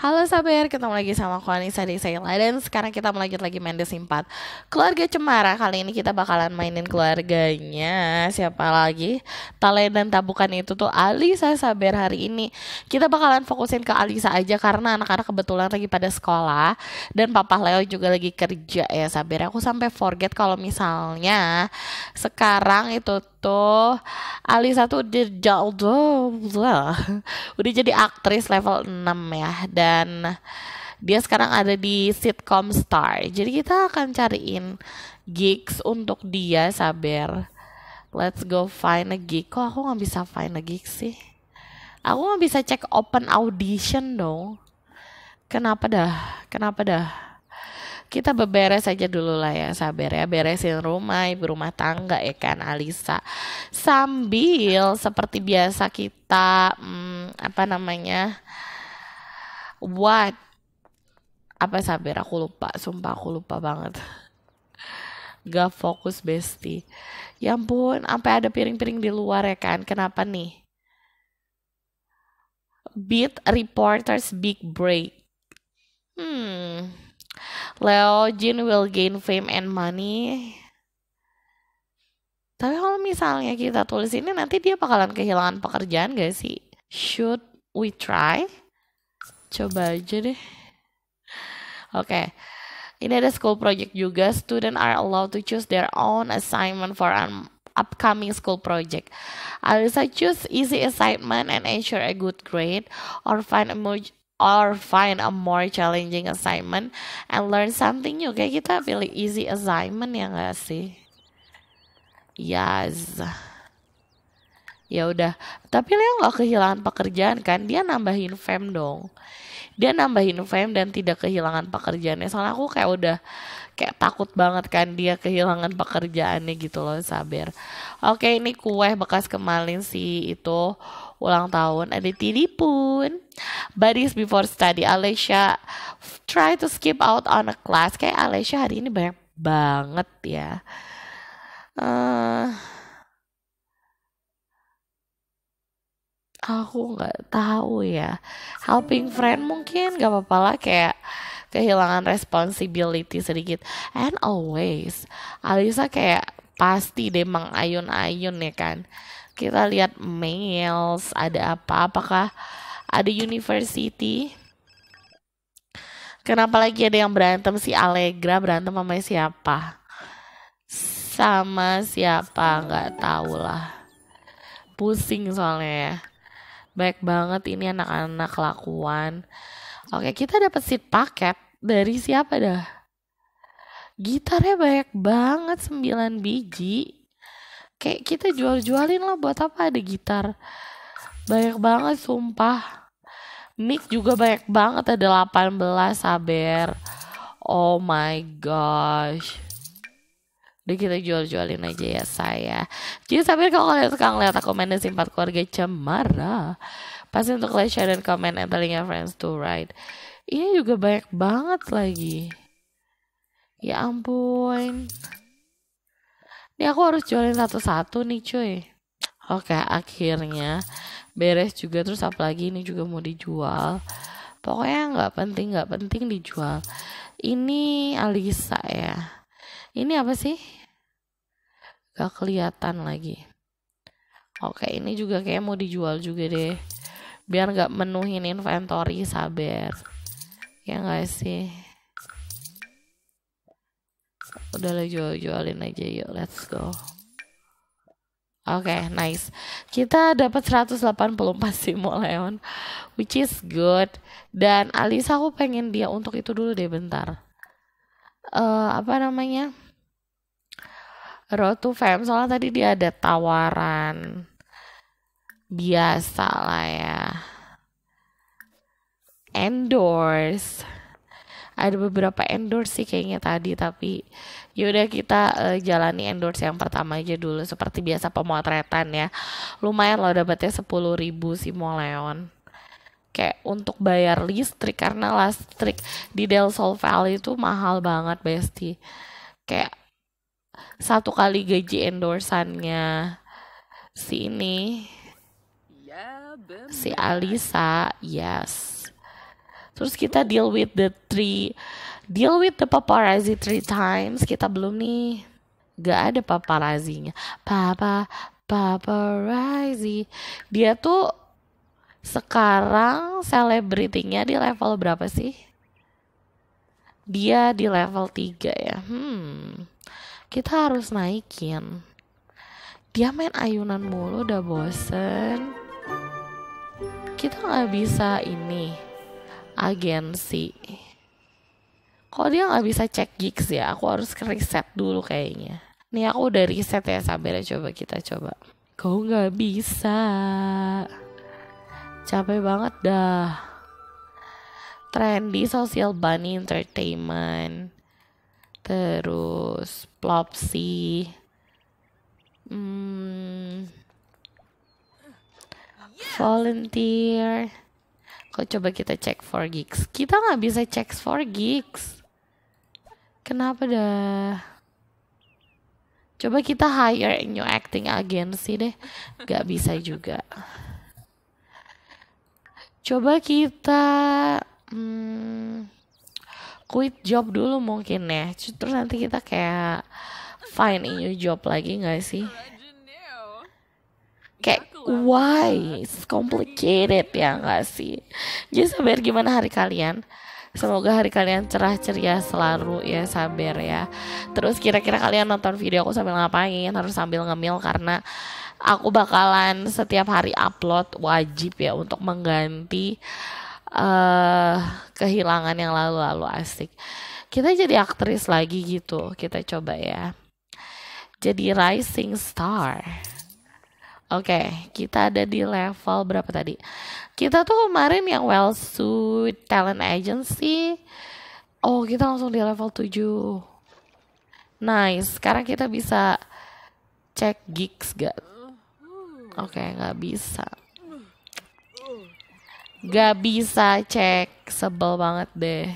Halo Saber, ketemu lagi sama aku Anissa di Dan sekarang kita melanjut lagi main The Simpat Keluarga Cemara, kali ini kita bakalan mainin keluarganya Siapa lagi? Talen dan tabukan itu tuh Alisa Saber hari ini Kita bakalan fokusin ke Alisa aja Karena anak-anak kebetulan lagi pada sekolah Dan Papa Leo juga lagi kerja ya Saber Aku sampai forget kalau misalnya Sekarang itu tuh Alisa tuh udah jauh udah jadi aktris level 6 ya dan dia sekarang ada di sitcom Star. Jadi kita akan cariin gigs untuk dia Saber. Let's go find a gig. Kok aku nggak bisa find a gig sih? Aku nggak bisa cek open audition dong. Kenapa dah? Kenapa dah? kita beberes aja dulu lah ya sabar ya beresin rumah ibu rumah tangga ya kan Alisa sambil seperti biasa kita hmm, apa namanya what apa sabar aku lupa sumpah aku lupa banget gak fokus besti ya ampun sampai ada piring-piring di luar ya kan kenapa nih beat reporters big break hmm Leo Jin will gain fame and money. Tapi kalau misalnya kita tulis ini nanti dia bakalan kehilangan pekerjaan gak sih? Should we try? Coba aja deh. Oke. Okay. Ini ada school project juga. Student are allowed to choose their own assignment for an upcoming school project. Alisa choose easy assignment and ensure a good grade or find a more or find a more challenging assignment and learn something new. Kayak kita pilih easy assignment ya gak sih? Yes. Ya udah, tapi Leo nggak kehilangan pekerjaan kan? Dia nambahin fam dong. Dia nambahin fam dan tidak kehilangan pekerjaannya. Soalnya aku kayak udah kayak takut banget kan dia kehilangan pekerjaannya gitu loh, Sabar. Oke, ini kue bekas kemalin sih itu ulang tahun ada pun. Buddies before study, Alesha try to skip out on a class. Kayak Alesha hari ini banyak banget ya. Uh, aku nggak tahu ya helping friend mungkin gak apa-apa lah kayak kehilangan responsibility sedikit and always Alisa kayak pasti deh mengayun-ayun ya kan kita lihat mails ada apa apakah ada university kenapa lagi ada yang berantem si Allegra berantem sama siapa sama siapa nggak tahu lah pusing soalnya ya baik banget ini anak-anak kelakuan. oke kita dapat seat paket dari siapa dah gitarnya banyak banget sembilan biji kayak kita jual-jualin lah buat apa ada gitar banyak banget sumpah mic juga banyak banget ada 18 saber oh my gosh udah kita jual-jualin aja ya saya jadi sabar kalau kalian suka ngeliat aku main simpat keluarga cemara pasti untuk like share dan comment and telling your friends to right ini iya, juga banyak banget lagi ya ampun ini aku harus jualin satu-satu nih cuy. Oke, akhirnya beres juga terus apalagi ini juga mau dijual. Pokoknya nggak penting nggak penting dijual. Ini Alisa ya. Ini apa sih? Gak kelihatan lagi. Oke, ini juga kayak mau dijual juga deh. Biar nggak menuhin inventory sabar. Ya nggak sih? udah lo jual-jualin aja yuk let's go Oke, okay, nice. Kita dapat 184 simoleon, which is good. Dan Alisa aku pengen dia untuk itu dulu deh bentar. Uh, apa namanya? Road to Fame. Soalnya tadi dia ada tawaran biasa lah ya. Endorse ada beberapa endorse sih kayaknya tadi tapi yaudah kita uh, jalani endorse yang pertama aja dulu seperti biasa pemotretan ya lumayan loh dapetnya sepuluh ribu si Moleon kayak untuk bayar listrik karena listrik di Del Sol Valley itu mahal banget besti kayak satu kali gaji endorsannya si ini iya, si Alisa yes terus kita deal with the three deal with the paparazzi three times kita belum nih gak ada paparazinya. papa paparazzi dia tuh sekarang selebritinya di level berapa sih dia di level 3 ya hmm kita harus naikin dia main ayunan mulu udah bosen kita nggak bisa ini agensi kok dia nggak bisa cek gigs ya aku harus riset dulu kayaknya nih aku udah riset ya sabar ya, coba kita coba kau nggak bisa capek banget dah trendy social bunny entertainment terus plopsy hmm, volunteer Kok coba kita cek 4 gigs? Kita nggak bisa cek 4 gigs. Kenapa dah? Coba kita hire new acting agency deh. Gak bisa juga. Coba kita hmm, quit job dulu mungkin ya. Terus nanti kita kayak find a new job lagi gak sih? kayak why it's complicated ya gak sih jadi sabar gimana hari kalian Semoga hari kalian cerah ceria selalu ya sabar ya Terus kira-kira kalian nonton video aku sambil ngapain Harus sambil ngemil karena Aku bakalan setiap hari upload wajib ya untuk mengganti uh, Kehilangan yang lalu-lalu asik Kita jadi aktris lagi gitu Kita coba ya Jadi rising star Oke, okay, kita ada di level berapa tadi? Kita tuh kemarin yang well suit talent agency. Oh, kita langsung di level 7. Nice. Sekarang kita bisa cek gigs gak? Oke, okay, nggak bisa. Gak bisa cek, sebel banget deh.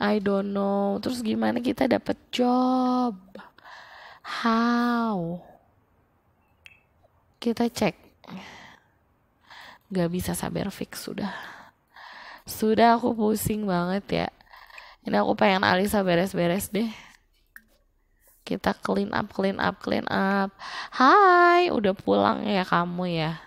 I don't know. Terus gimana kita dapet job? How? kita cek gak bisa sabar fix sudah sudah aku pusing banget ya ini aku pengen Alisa beres-beres deh kita clean up clean up clean up hai udah pulang ya kamu ya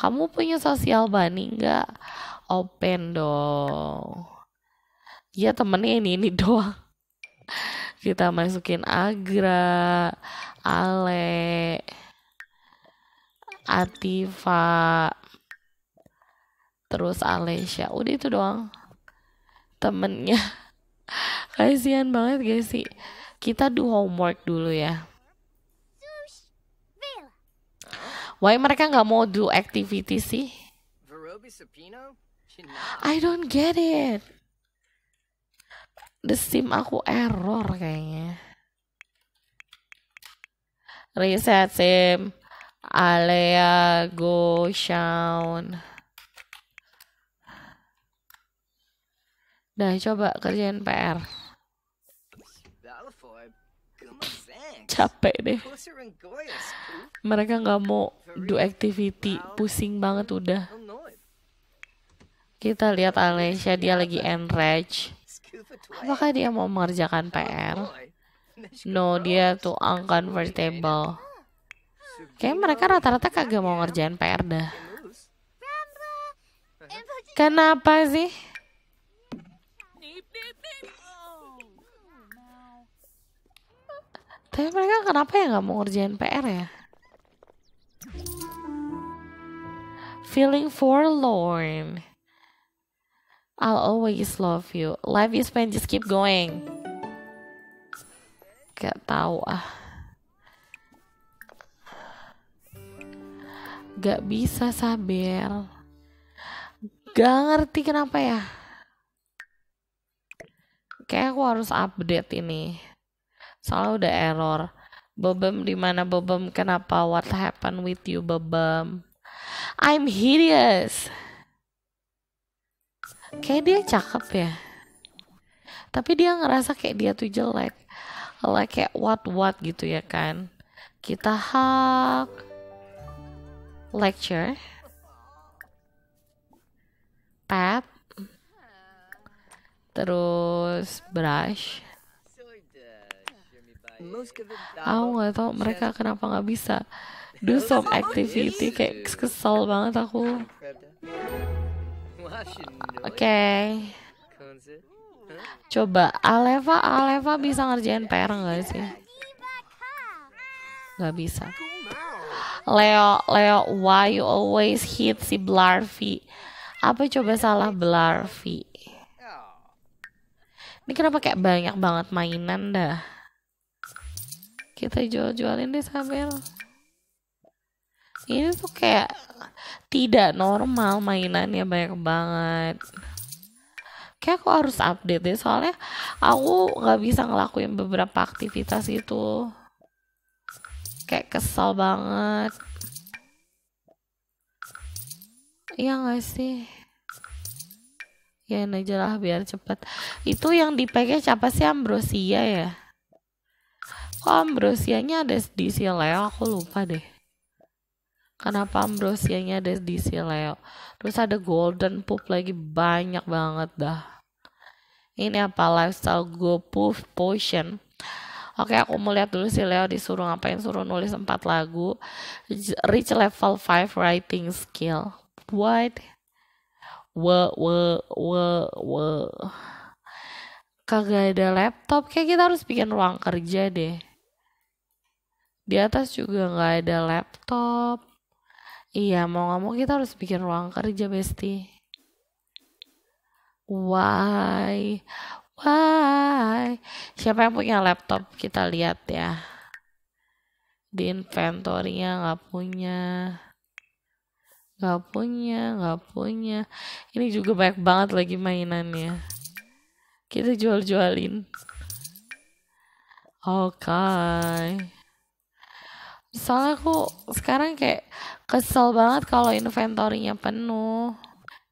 kamu punya sosial bani nggak open dong ya temennya ini ini doang kita masukin Agra Ale Ativa, terus Alesha udah itu doang temennya kasihan banget guys sih kita do homework dulu ya why mereka nggak mau do activity sih I don't get it the sim aku error kayaknya reset sim Alea Go Shawn. Nah, coba kerjain PR. Capek deh. Mereka nggak mau do activity, pusing banget udah. Kita lihat Alessia, dia lagi enrage. Apakah dia mau mengerjakan PR? No, dia tuh unconvertible. Kayaknya mereka rata-rata kagak mau ngerjain PR dah. Kenapa sih? Tapi mereka kenapa ya nggak mau ngerjain PR ya? Feeling forlorn. I'll always love you. Life is fun, just keep going. Gak tahu ah. gak bisa sabar gak ngerti kenapa ya kayak aku harus update ini soalnya udah error Bebem di mana Bebem kenapa what happened with you Bebem I'm hideous kayak dia cakep ya tapi dia ngerasa kayak dia tuh jelek like kayak what what gitu ya kan kita hak lecture pap, terus brush aku nggak tahu mereka kenapa nggak bisa do some activity kayak kesel banget aku oke okay. coba Aleva Aleva bisa ngerjain PR gak sih Gak bisa Leo Leo why you always hit si Blarvi? apa coba salah Blarvi? Oh. ini kenapa kayak banyak banget mainan dah kita jual-jualin deh sambil ini tuh kayak tidak normal mainannya banyak banget kayak aku harus update deh soalnya aku nggak bisa ngelakuin beberapa aktivitas itu kayak kesel banget Iya gak sih ya aja lah biar cepet itu yang di package apa sih ambrosia ya kok ambrosianya ada di si Leo, aku lupa deh kenapa ambrosianya ada di si Leo? terus ada golden poop lagi banyak banget dah ini apa lifestyle go poof potion Oke, aku mau lihat dulu si Leo disuruh ngapain, suruh nulis empat lagu. Reach level 5 writing skill. What? Wo wo wo wo. Kagak ada laptop, kayak kita harus bikin ruang kerja deh. Di atas juga nggak ada laptop. Iya, mau nggak mau kita harus bikin ruang kerja, Besti. Why? Why? Siapa yang punya laptop? Kita lihat ya. Di inventory-nya nggak punya. Nggak punya, nggak punya. Ini juga banyak banget lagi mainannya. Kita jual-jualin. Oke. Okay misalnya aku sekarang kayak kesel banget kalau inventory-nya penuh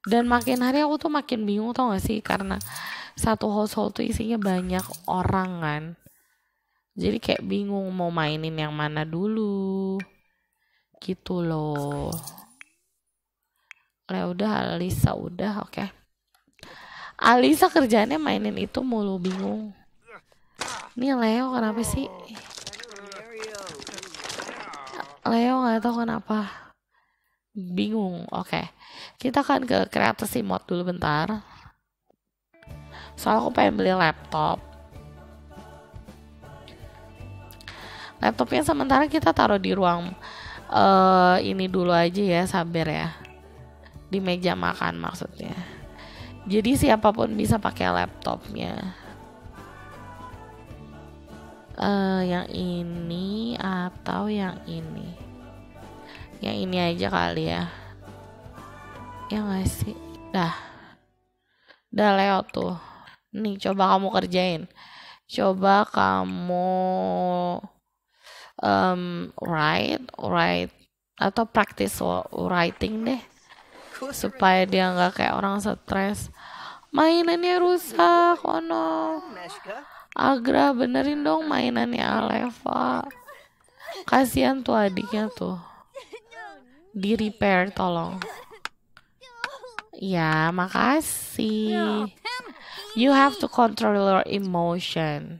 dan makin hari aku tuh makin bingung tau gak sih karena satu household tuh isinya banyak orang kan jadi kayak bingung mau mainin yang mana dulu gitu loh lah ya udah Alisa udah oke okay. Alisa kerjanya mainin itu mulu bingung nih Leo kenapa sih Leo nggak tahu kenapa bingung oke okay. kita akan ke kreatif mode dulu bentar soal aku pengen beli laptop laptopnya sementara kita taruh di ruang uh, ini dulu aja ya sabar ya di meja makan maksudnya jadi siapapun bisa pakai laptopnya uh, yang ini atau yang ini yang ini aja kali ya yang masih sih dah udah layout tuh nih coba kamu kerjain coba kamu um, write write atau practice writing deh supaya dia nggak kayak orang stres mainannya rusak oh no Agra benerin dong mainannya Aleva kasihan tuh adiknya tuh di repair tolong ya makasih you have to control your emotion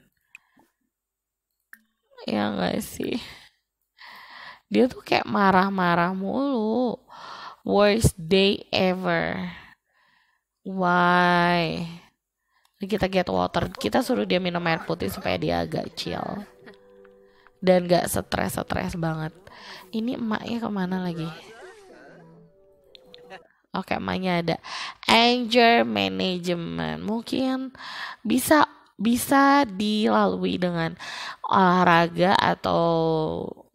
ya gak sih dia tuh kayak marah-marah mulu worst day ever why kita get water kita suruh dia minum air putih supaya dia agak chill dan gak stres-stres banget ini emaknya kemana lagi Oke, makanya ada anger management. Mungkin bisa bisa dilalui dengan olahraga atau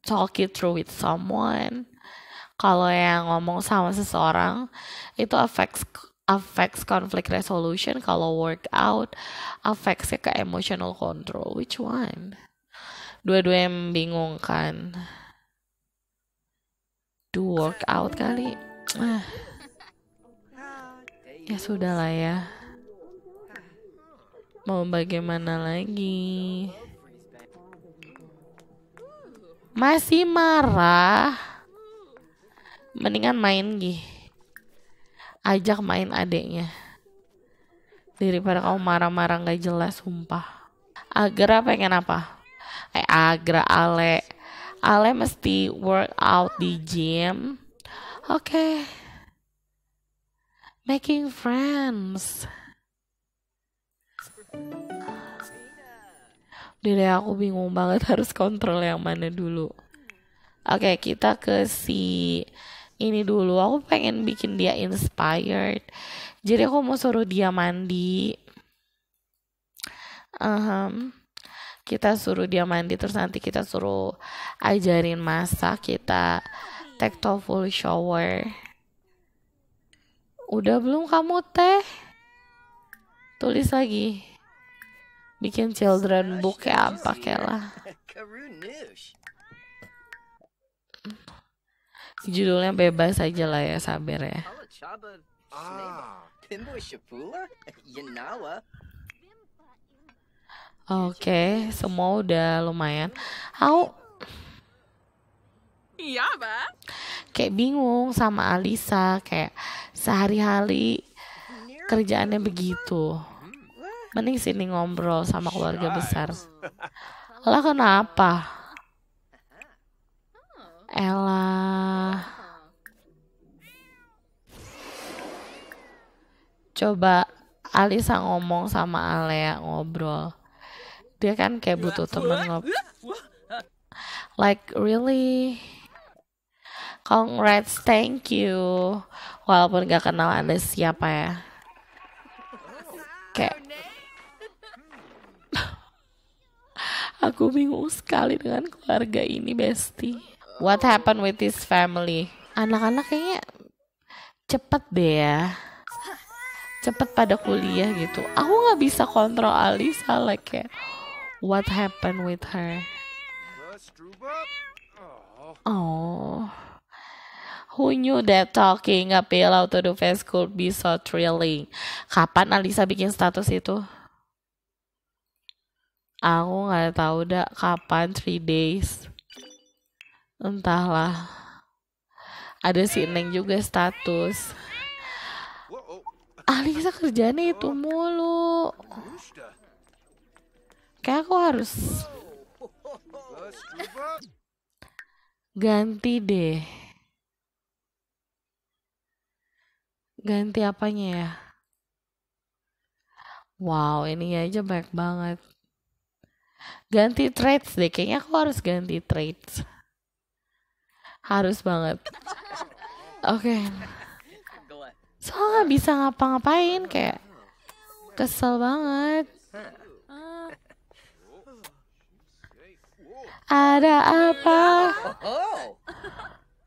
talk it through with someone. Kalau yang ngomong sama seseorang itu affects affects conflict resolution kalau workout affectsnya ke emotional control which one dua-dua yang bingung kan do workout kali ah ya sudah lah ya mau bagaimana lagi masih marah mendingan main gih ajak main adeknya daripada kamu marah-marah nggak jelas sumpah Agra pengen apa eh Agra Ale Ale mesti workout di gym oke okay. Making friends. Udah aku bingung banget harus kontrol yang mana dulu. Oke, okay, kita ke si ini dulu. Aku pengen bikin dia inspired. Jadi aku mau suruh dia mandi. Um, kita suruh dia mandi terus nanti kita suruh ajarin masak, kita take full shower. Udah belum kamu teh? Tulis lagi. Bikin children book ya pakailah. Judulnya bebas aja lah ya, sabar ya. Oke, semua udah lumayan. How Iya, Mbak. Kayak bingung sama Alisa, kayak sehari-hari kerjaannya begitu. Mending sini ngobrol sama keluarga besar. Lah kenapa? Ella. Coba Alisa ngomong sama Alea ya, ngobrol. Dia kan kayak butuh temen ngobrol. Like really? Congrats, thank you. Walaupun gak kenal Anda siapa ya. Kayak Aku bingung sekali dengan keluarga ini, Besti. What happened with this family? Anak-anak kayaknya cepet deh ya. Cepet pada kuliah gitu. Aku gak bisa kontrol Alisa like ya. What happened with her? Oh. Who knew that talking a pillow to the face could be so thrilling? Kapan Alisa bikin status itu? Aku nggak tahu dah kapan three days. Entahlah. Ada si Neng juga status. Alisa kerjanya itu mulu. Kayak aku harus ganti deh. ganti apanya ya wow ini aja banyak banget ganti traits deh kayaknya aku harus ganti traits harus banget oke okay. soalnya bisa ngapa-ngapain kayak kesel banget ada apa? Oh,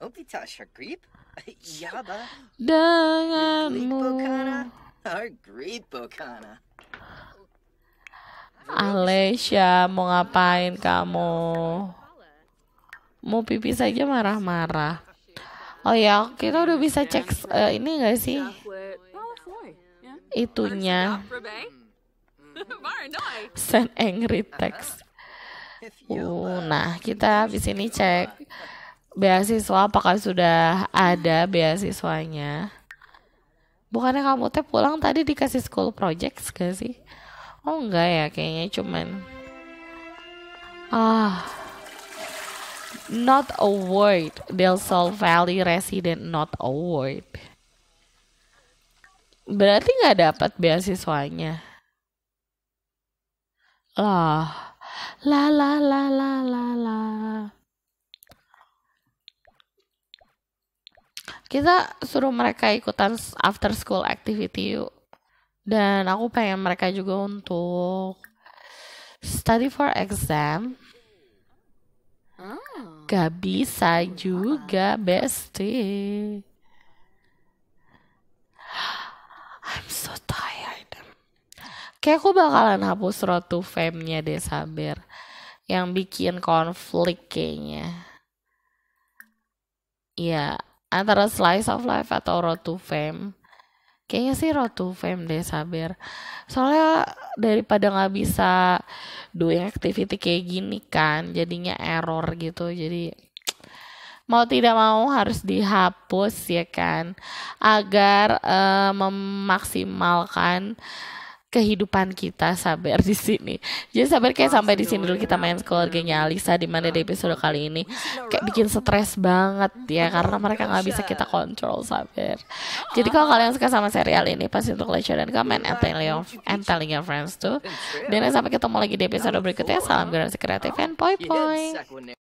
oh. Iya, Denganmu. Alesha, mau ngapain kamu? Mau pipi saja marah-marah. Oh ya, kita udah bisa cek uh, ini gak sih? Itunya. Send angry text. Uh, nah, kita habis ini cek beasiswa apakah sudah ada beasiswanya? Bukannya kamu teh pulang tadi dikasih school projects gak sih? Oh enggak ya kayaknya cuman ah not award Del Sol Valley resident not award. Berarti nggak dapat beasiswanya. Lah, la la la la la la. kita suruh mereka ikutan after school activity yuk dan aku pengen mereka juga untuk study for exam ah. gak bisa juga bestie I'm so tired kayak aku bakalan hapus road to fame-nya deh Sabir. yang bikin konflik kayaknya ya antara slice of life atau road to fame kayaknya sih road to fame deh sabar, soalnya daripada nggak bisa doing activity kayak gini kan jadinya error gitu jadi mau tidak mau harus dihapus ya kan agar uh, memaksimalkan kehidupan kita sabar di sini. Jadi sabar kayak sampai di sini dulu kita main keluarganya Alisa di mana di episode kali ini kayak bikin stres banget ya karena mereka nggak bisa kita kontrol sabar. Jadi kalau kalian suka sama serial ini pasti untuk like dan comment and telling your, and telling your friends too. Dan sampai ketemu lagi di episode berikutnya. Salam generasi kreatif and poi poi.